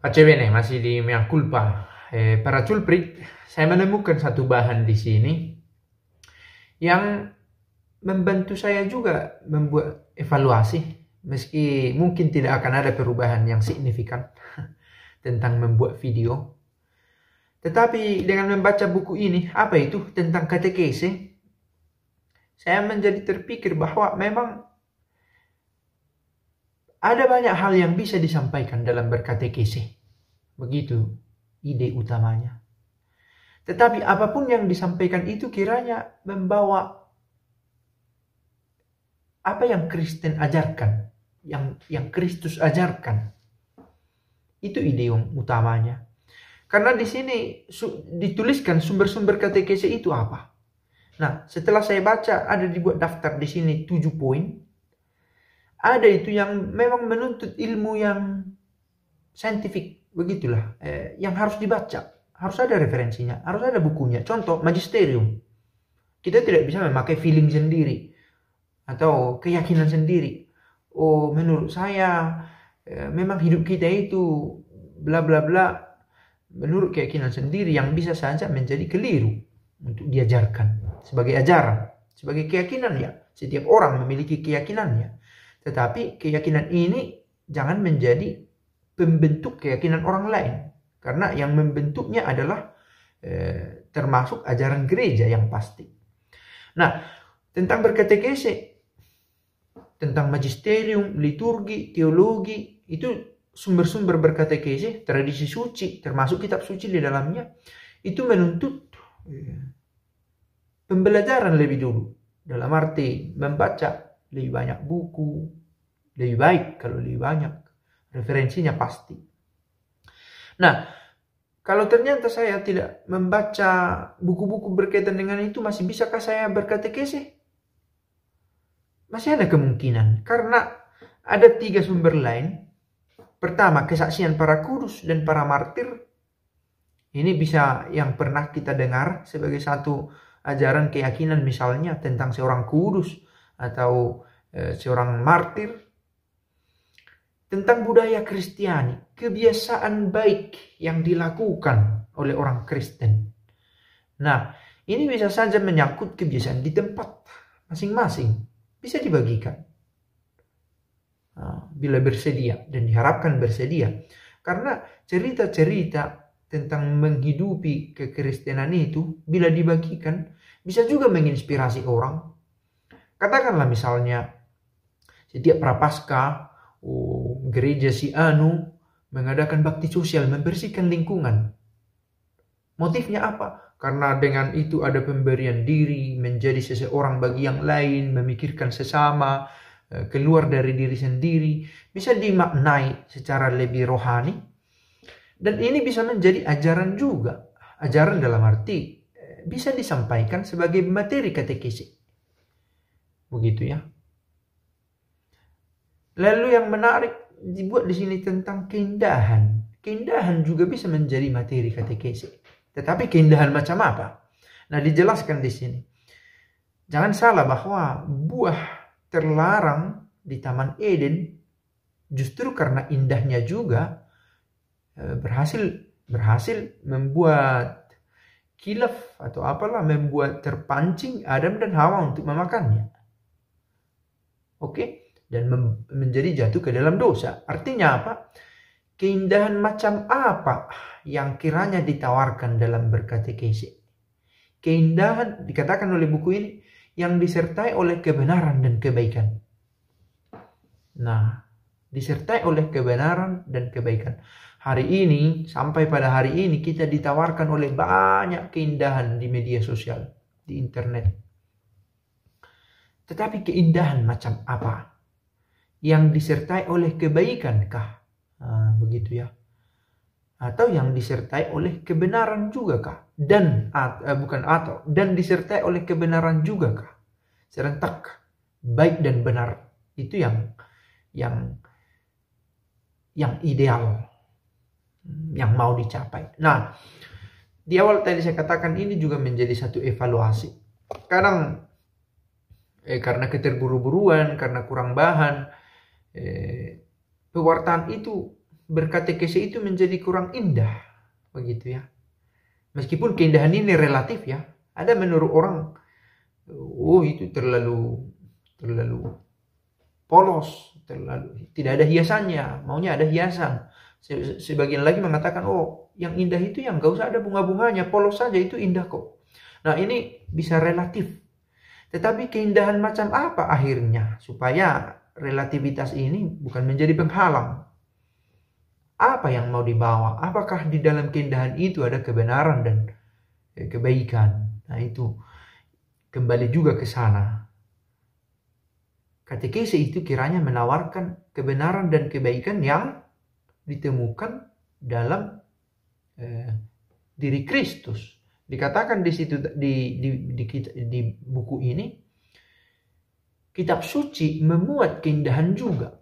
Aceh bene, masih di mea culpa. Eh, para culprit, saya menemukan satu bahan di sini yang membantu saya juga membuat evaluasi, meski mungkin tidak akan ada perubahan yang signifikan tentang membuat video. Tetapi dengan membaca buku ini, apa itu tentang katekese, saya menjadi terpikir bahwa memang ada banyak hal yang bisa disampaikan dalam berkatekese. Begitu ide utamanya. Tetapi apapun yang disampaikan itu kiranya membawa apa yang Kristen ajarkan, yang yang Kristus ajarkan. Itu ide yang utamanya. Karena di sini dituliskan sumber-sumber katekese itu apa. Nah, setelah saya baca ada dibuat daftar di sini 7 poin ada itu yang memang menuntut ilmu yang saintifik begitulah eh, yang harus dibaca harus ada referensinya harus ada bukunya contoh magisterium kita tidak bisa memakai feeling sendiri atau keyakinan sendiri oh menurut saya eh, memang hidup kita itu bla bla bla menurut keyakinan sendiri yang bisa saja menjadi keliru untuk diajarkan sebagai ajaran sebagai keyakinan ya setiap orang memiliki keyakinannya tetapi keyakinan ini jangan menjadi pembentuk keyakinan orang lain. Karena yang membentuknya adalah eh, termasuk ajaran gereja yang pasti. Nah, tentang berkatekese, tentang magisterium, liturgi, teologi, itu sumber-sumber berkatekese, tradisi suci, termasuk kitab suci di dalamnya, itu menuntut eh, pembelajaran lebih dulu. Dalam arti membaca lebih banyak buku, lebih baik kalau lebih banyak. Referensinya pasti. Nah, kalau ternyata saya tidak membaca buku-buku berkaitan dengan itu, masih bisakah saya berkata kese Masih ada kemungkinan, karena ada tiga sumber lain. Pertama, kesaksian para kudus dan para martir. Ini bisa yang pernah kita dengar sebagai satu ajaran keyakinan misalnya tentang seorang kudus atau e, seorang martir tentang budaya Kristiani, kebiasaan baik yang dilakukan oleh orang Kristen. Nah, ini bisa saja menyangkut kebiasaan di tempat masing-masing, bisa dibagikan bila bersedia dan diharapkan bersedia. Karena cerita-cerita tentang menghidupi kekristenan itu bila dibagikan bisa juga menginspirasi orang Katakanlah misalnya setiap prapaska oh, gereja si Anu mengadakan bakti sosial membersihkan lingkungan. Motifnya apa? Karena dengan itu ada pemberian diri, menjadi seseorang bagi yang lain, memikirkan sesama, eh, keluar dari diri sendiri, bisa dimaknai secara lebih rohani. Dan ini bisa menjadi ajaran juga. Ajaran dalam arti eh, bisa disampaikan sebagai materi katekisik. Begitu ya. Lalu yang menarik dibuat di sini tentang keindahan. Keindahan juga bisa menjadi materi katekesi. Tetapi keindahan macam apa? Nah, dijelaskan di sini. Jangan salah bahwa buah terlarang di Taman Eden justru karena indahnya juga e, berhasil berhasil membuat kilaf atau apalah membuat terpancing Adam dan Hawa untuk memakannya. Oke? Dan menjadi jatuh ke dalam dosa. Artinya apa? Keindahan macam apa yang kiranya ditawarkan dalam berkatekesi? Keindahan dikatakan oleh buku ini yang disertai oleh kebenaran dan kebaikan. Nah, disertai oleh kebenaran dan kebaikan. Hari ini sampai pada hari ini kita ditawarkan oleh banyak keindahan di media sosial, di internet. Tetapi keindahan macam apa? Yang disertai oleh kebaikan-kah? begitu ya. Atau yang disertai oleh kebenaran juga kah? Dan, eh, bukan atau, dan disertai oleh kebenaran juga kah? Serentak, baik dan benar. Itu yang yang yang ideal hmm, yang mau dicapai. Nah, di awal tadi saya katakan ini juga menjadi satu evaluasi. Kadang eh, karena keterburu-buruan, karena kurang bahan. Eh, pewartaan itu berkatekese itu menjadi kurang indah, begitu ya. Meskipun keindahan ini relatif ya, ada menurut orang, oh itu terlalu terlalu polos, terlalu tidak ada hiasannya, maunya ada hiasan. Sebagian lagi mengatakan, oh yang indah itu yang gak usah ada bunga-bunganya, polos saja itu indah kok. Nah ini bisa relatif tetapi keindahan macam apa akhirnya supaya relativitas ini bukan menjadi penghalang? Apa yang mau dibawa? Apakah di dalam keindahan itu ada kebenaran dan eh, kebaikan? Nah, itu kembali juga ke sana. Katekese itu kiranya menawarkan kebenaran dan kebaikan yang ditemukan dalam eh, diri Kristus Dikatakan di situ di, di, di, di buku ini kitab suci memuat keindahan juga.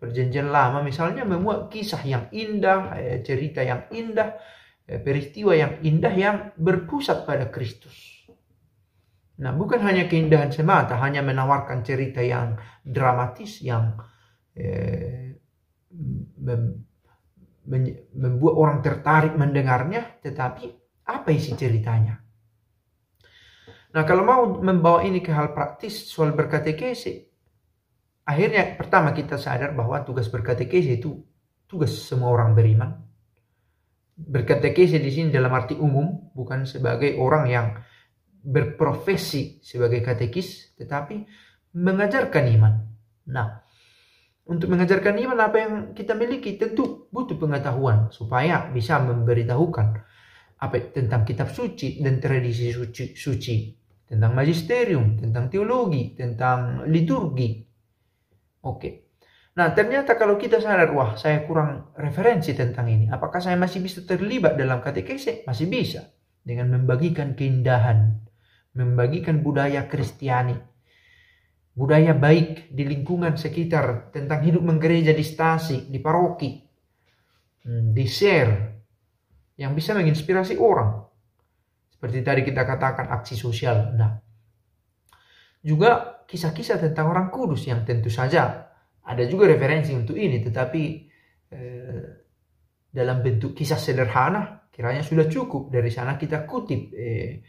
Perjanjian lama misalnya memuat kisah yang indah, eh, cerita yang indah, eh, peristiwa yang indah yang berpusat pada Kristus. Nah, bukan hanya keindahan semata, hanya menawarkan cerita yang dramatis yang eh, membuat orang tertarik mendengarnya, tetapi apa isi ceritanya? Nah, kalau mau membawa ini ke hal praktis soal berkatekesi, akhirnya pertama kita sadar bahwa tugas berkatekesi itu tugas semua orang beriman. Berkatekesi di sini dalam arti umum, bukan sebagai orang yang berprofesi sebagai katekis, tetapi mengajarkan iman. Nah, untuk mengajarkan iman apa yang kita miliki tentu butuh pengetahuan supaya bisa memberitahukan apa tentang kitab suci dan tradisi suci, suci tentang magisterium, tentang teologi, tentang liturgi. Oke. Nah, ternyata kalau kita sadar, wah, saya kurang referensi tentang ini. Apakah saya masih bisa terlibat dalam katekese? Masih bisa. Dengan membagikan keindahan, membagikan budaya kristiani, budaya baik di lingkungan sekitar tentang hidup menggereja di stasi, di paroki, hmm, di share, yang bisa menginspirasi orang. Seperti tadi kita katakan aksi sosial. Nah, juga kisah-kisah tentang orang kudus yang tentu saja ada juga referensi untuk ini, tetapi eh, dalam bentuk kisah sederhana kiranya sudah cukup. Dari sana kita kutip eh,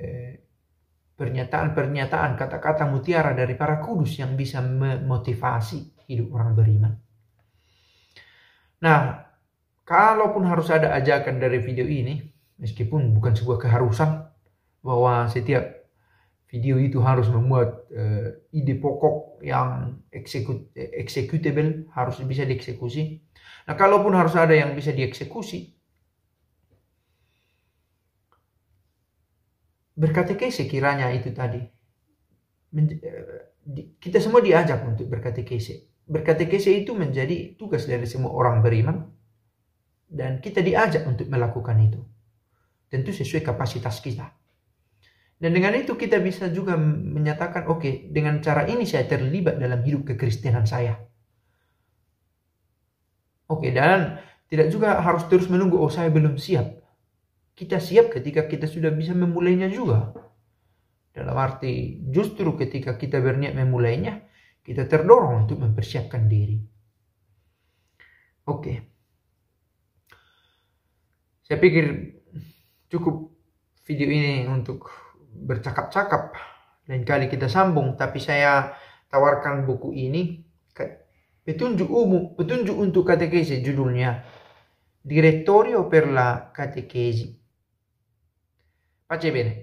eh, pernyataan-pernyataan, kata-kata mutiara dari para kudus yang bisa memotivasi hidup orang beriman. Nah, kalaupun harus ada ajakan dari video ini, meskipun bukan sebuah keharusan bahwa setiap video itu harus membuat uh, ide pokok yang eksekut executable harus bisa dieksekusi. Nah, kalaupun harus ada yang bisa dieksekusi, kese kiranya itu tadi. Eh, kita semua diajak untuk berkata kese. Berkata kese itu menjadi tugas dari semua orang beriman dan kita diajak untuk melakukan itu. Tentu sesuai kapasitas kita. Dan dengan itu kita bisa juga menyatakan, oke, okay, dengan cara ini saya terlibat dalam hidup kekristenan saya. Oke, okay, dan tidak juga harus terus menunggu, oh saya belum siap. Kita siap ketika kita sudah bisa memulainya juga. Dalam arti justru ketika kita berniat memulainya, kita terdorong untuk mempersiapkan diri. Oke. Okay saya pikir cukup video ini untuk bercakap-cakap lain kali kita sambung tapi saya tawarkan buku ini petunjuk umum petunjuk untuk katekesi judulnya Direttorio per la catechesi pace bene